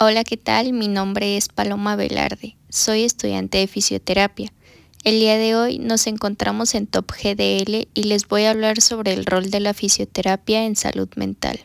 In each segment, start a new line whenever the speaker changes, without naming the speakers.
Hola, ¿qué tal? Mi nombre es Paloma Velarde, soy estudiante de fisioterapia. El día de hoy nos encontramos en Top GDL y les voy a hablar sobre el rol de la fisioterapia en salud mental.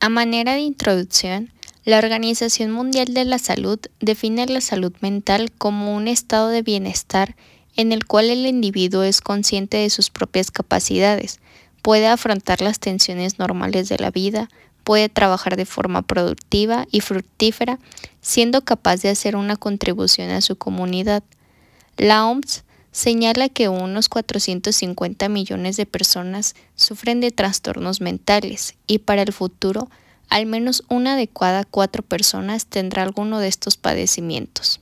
A manera de introducción, la Organización Mundial de la Salud define la salud mental como un estado de bienestar en el cual el individuo es consciente de sus propias capacidades, puede afrontar las tensiones normales de la vida, puede trabajar de forma productiva y fructífera, siendo capaz de hacer una contribución a su comunidad. La OMS señala que unos 450 millones de personas sufren de trastornos mentales y para el futuro, al menos una de cada cuatro personas tendrá alguno de estos padecimientos.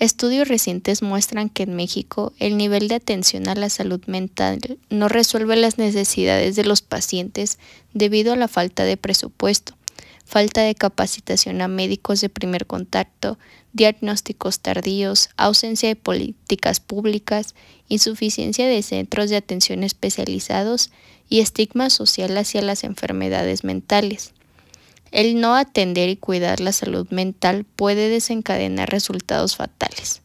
Estudios recientes muestran que en México el nivel de atención a la salud mental no resuelve las necesidades de los pacientes debido a la falta de presupuesto, falta de capacitación a médicos de primer contacto, diagnósticos tardíos, ausencia de políticas públicas, insuficiencia de centros de atención especializados y estigma social hacia las enfermedades mentales. El no atender y cuidar la salud mental puede desencadenar resultados fatales.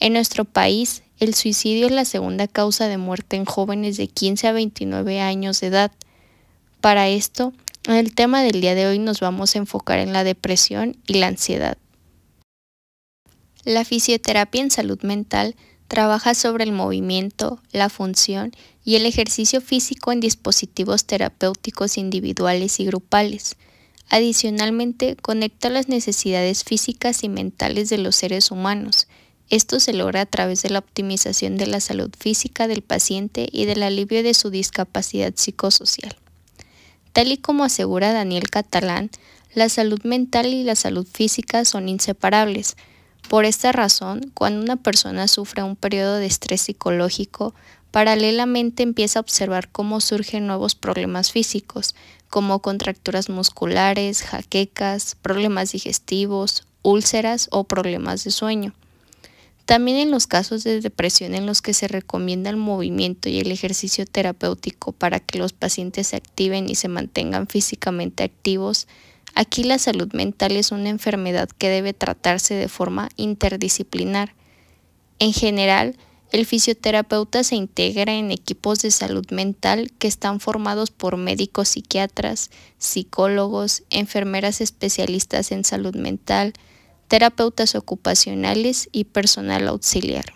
En nuestro país, el suicidio es la segunda causa de muerte en jóvenes de 15 a 29 años de edad. Para esto, en el tema del día de hoy nos vamos a enfocar en la depresión y la ansiedad. La fisioterapia en salud mental trabaja sobre el movimiento, la función y el ejercicio físico en dispositivos terapéuticos individuales y grupales Adicionalmente, conecta las necesidades físicas y mentales de los seres humanos. Esto se logra a través de la optimización de la salud física del paciente y del alivio de su discapacidad psicosocial. Tal y como asegura Daniel Catalán, la salud mental y la salud física son inseparables. Por esta razón, cuando una persona sufre un periodo de estrés psicológico, Paralelamente empieza a observar cómo surgen nuevos problemas físicos, como contracturas musculares, jaquecas, problemas digestivos, úlceras o problemas de sueño. También en los casos de depresión en los que se recomienda el movimiento y el ejercicio terapéutico para que los pacientes se activen y se mantengan físicamente activos, aquí la salud mental es una enfermedad que debe tratarse de forma interdisciplinar. En general, el fisioterapeuta se integra en equipos de salud mental que están formados por médicos psiquiatras, psicólogos, enfermeras especialistas en salud mental, terapeutas ocupacionales y personal auxiliar.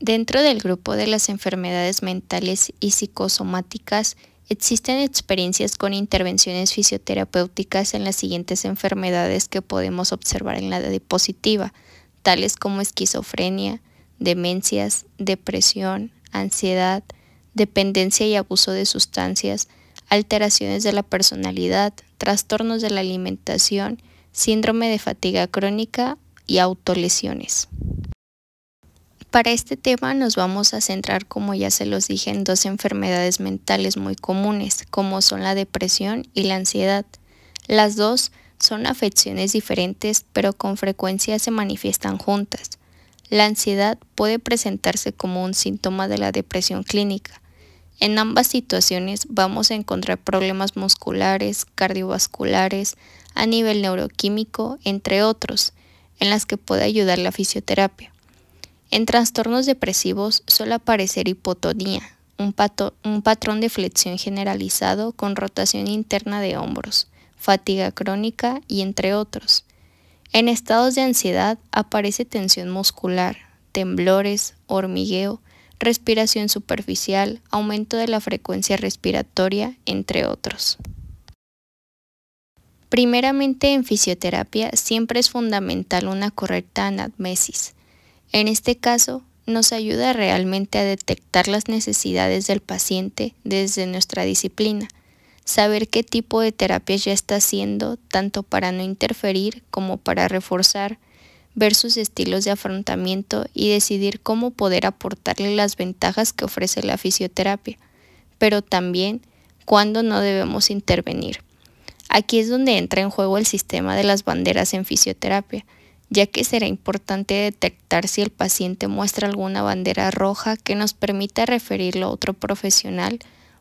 Dentro del grupo de las enfermedades mentales y psicosomáticas existen experiencias con intervenciones fisioterapéuticas en las siguientes enfermedades que podemos observar en la diapositiva – tales como esquizofrenia, demencias, depresión, ansiedad, dependencia y abuso de sustancias, alteraciones de la personalidad, trastornos de la alimentación, síndrome de fatiga crónica y autolesiones. Para este tema nos vamos a centrar, como ya se los dije, en dos enfermedades mentales muy comunes, como son la depresión y la ansiedad. Las dos son afecciones diferentes, pero con frecuencia se manifiestan juntas. La ansiedad puede presentarse como un síntoma de la depresión clínica. En ambas situaciones vamos a encontrar problemas musculares, cardiovasculares, a nivel neuroquímico, entre otros, en las que puede ayudar la fisioterapia. En trastornos depresivos suele aparecer hipotonía, un, patrón de flexión generalizado con rotación interna de hombros, fatiga crónica y entre otros. En estados de ansiedad aparece tensión muscular, temblores, hormigueo, respiración superficial, aumento de la frecuencia respiratoria, entre otros. Primeramente en fisioterapia siempre es fundamental una correcta anadmesis. En este caso, nos ayuda realmente a detectar las necesidades del paciente desde nuestra disciplina, saber qué tipo de terapia ya está haciendo, tanto para no interferir como para reforzar, ver sus estilos de afrontamiento y decidir cómo poder aportarle las ventajas que ofrece la fisioterapia, pero también cuándo no debemos intervenir. Aquí es donde entra en juego el sistema de las banderas en fisioterapia, ya que será importante detectar si el paciente muestra alguna bandera roja que nos permita referirlo a otro profesional,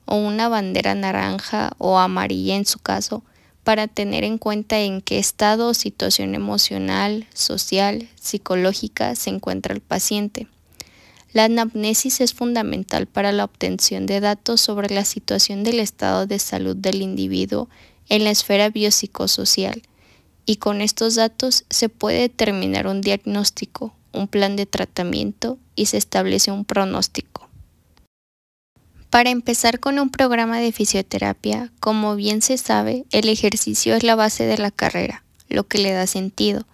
o una bandera naranja o amarilla en su caso, para tener en cuenta en qué estado o situación emocional, social, psicológica se encuentra el paciente. La anamnesis es fundamental para la obtención de datos sobre la situación del estado de salud del individuo en la esfera biopsicosocial y con estos datos se puede determinar un diagnóstico, un plan de tratamiento y se establece un pronóstico. Para empezar con un programa de fisioterapia, como bien se sabe, el ejercicio es la base de la carrera, lo que le da sentido.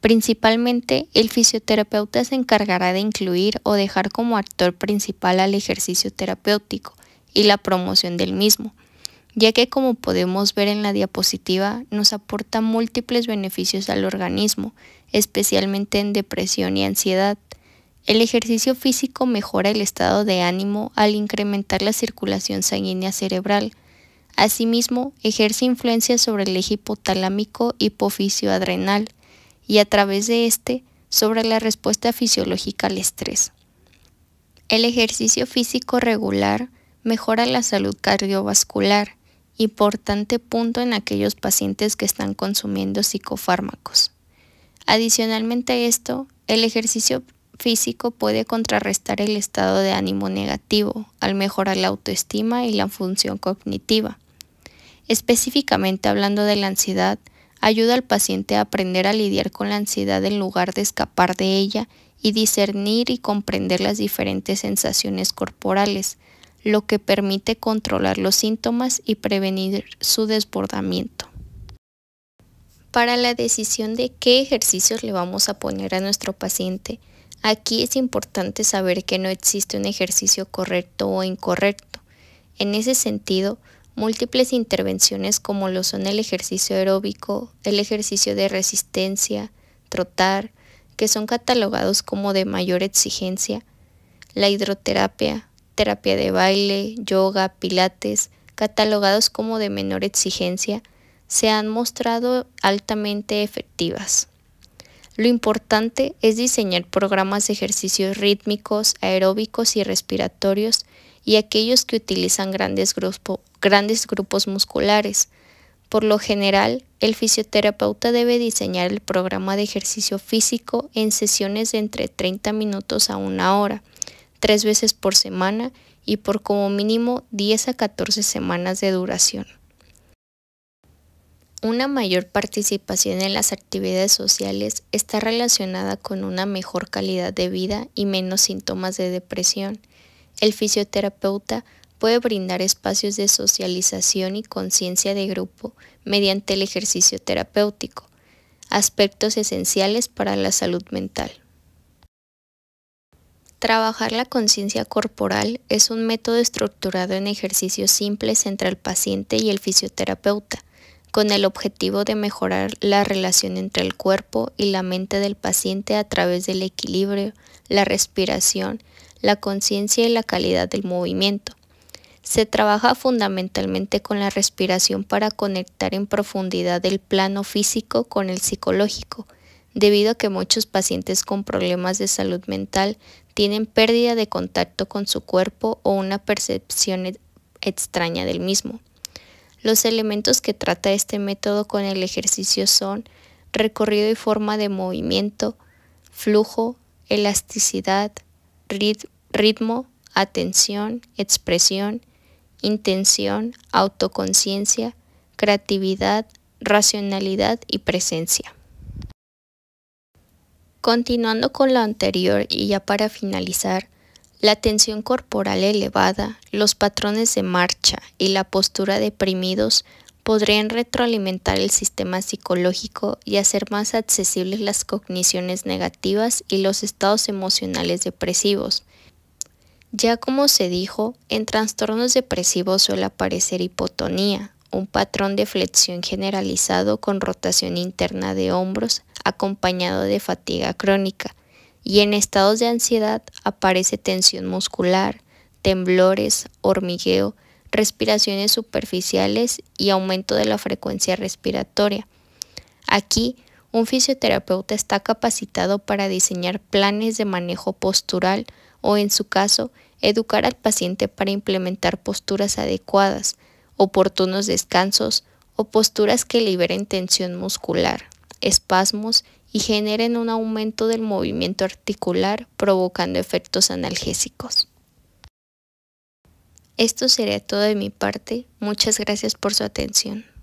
Principalmente, el fisioterapeuta se encargará de incluir o dejar como actor principal al ejercicio terapéutico y la promoción del mismo, ya que como podemos ver en la diapositiva, nos aporta múltiples beneficios al organismo, especialmente en depresión y ansiedad, el ejercicio físico mejora el estado de ánimo al incrementar la circulación sanguínea cerebral. Asimismo, ejerce influencia sobre el eje hipotalámico hipofisio adrenal y a través de este sobre la respuesta fisiológica al estrés. El ejercicio físico regular mejora la salud cardiovascular, importante punto en aquellos pacientes que están consumiendo psicofármacos. Adicionalmente a esto, el ejercicio físico puede contrarrestar el estado de ánimo negativo al mejorar la autoestima y la función cognitiva. Específicamente hablando de la ansiedad, ayuda al paciente a aprender a lidiar con la ansiedad en lugar de escapar de ella y discernir y comprender las diferentes sensaciones corporales, lo que permite controlar los síntomas y prevenir su desbordamiento. Para la decisión de qué ejercicios le vamos a poner a nuestro paciente, Aquí es importante saber que no existe un ejercicio correcto o incorrecto. En ese sentido, múltiples intervenciones como lo son el ejercicio aeróbico, el ejercicio de resistencia, trotar, que son catalogados como de mayor exigencia, la hidroterapia, terapia de baile, yoga, pilates, catalogados como de menor exigencia, se han mostrado altamente efectivas. Lo importante es diseñar programas de ejercicios rítmicos, aeróbicos y respiratorios y aquellos que utilizan grandes, grupos musculares. Por lo general, el fisioterapeuta debe diseñar el programa de ejercicio físico en sesiones de entre 30 minutos a una hora, tres veces por semana y por como mínimo 10 a 14 semanas de duración. Una mayor participación en las actividades sociales está relacionada con una mejor calidad de vida y menos síntomas de depresión. El fisioterapeuta puede brindar espacios de socialización y conciencia de grupo mediante el ejercicio terapéutico, aspectos esenciales para la salud mental. Trabajar la conciencia corporal es un método estructurado en ejercicios simples entre el paciente y el fisioterapeuta con el objetivo de mejorar la relación entre el cuerpo y la mente del paciente a través del equilibrio, la respiración, la conciencia y la calidad del movimiento. Se trabaja fundamentalmente con la respiración para conectar en profundidad el plano físico con el psicológico, debido a que muchos pacientes con problemas de salud mental tienen pérdida de contacto con su cuerpo o una percepción e-, extraña del mismo. Los elementos que trata este método con el ejercicio son recorrido y forma de movimiento, flujo, elasticidad, ritmo, atención, expresión, intención, autoconciencia, creatividad, racionalidad y presencia. Continuando con lo anterior y ya para finalizar, la tensión corporal elevada, los patrones de marcha y la postura deprimidos podrían retroalimentar el sistema psicológico y hacer más accesibles las cogniciones negativas y los estados emocionales depresivos. Ya como se dijo, en trastornos depresivos suele aparecer hipotonía, un patrón de flexión generalizado con rotación interna de hombros acompañado de fatiga crónica y en estados de ansiedad aparece tensión muscular, temblores, hormigueo, respiraciones superficiales y aumento de la frecuencia respiratoria. Aquí, un fisioterapeuta está capacitado para diseñar planes de manejo postural o, en su caso, educar al paciente para implementar posturas adecuadas, oportunos descansos o posturas que liberen tensión muscular, espasmos y generen un aumento del movimiento articular provocando efectos analgésicos. Esto sería todo de mi parte. Muchas gracias por su atención.